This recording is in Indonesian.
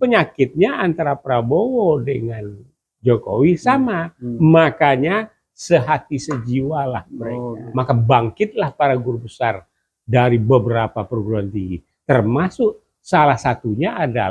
penyakitnya antara Prabowo dengan Jokowi hmm. sama. Hmm. Hmm. Makanya sehati sejiwa lah oh, mereka. Oh, Maka bangkitlah para guru besar dari beberapa perguruan tinggi. Termasuk salah satunya adalah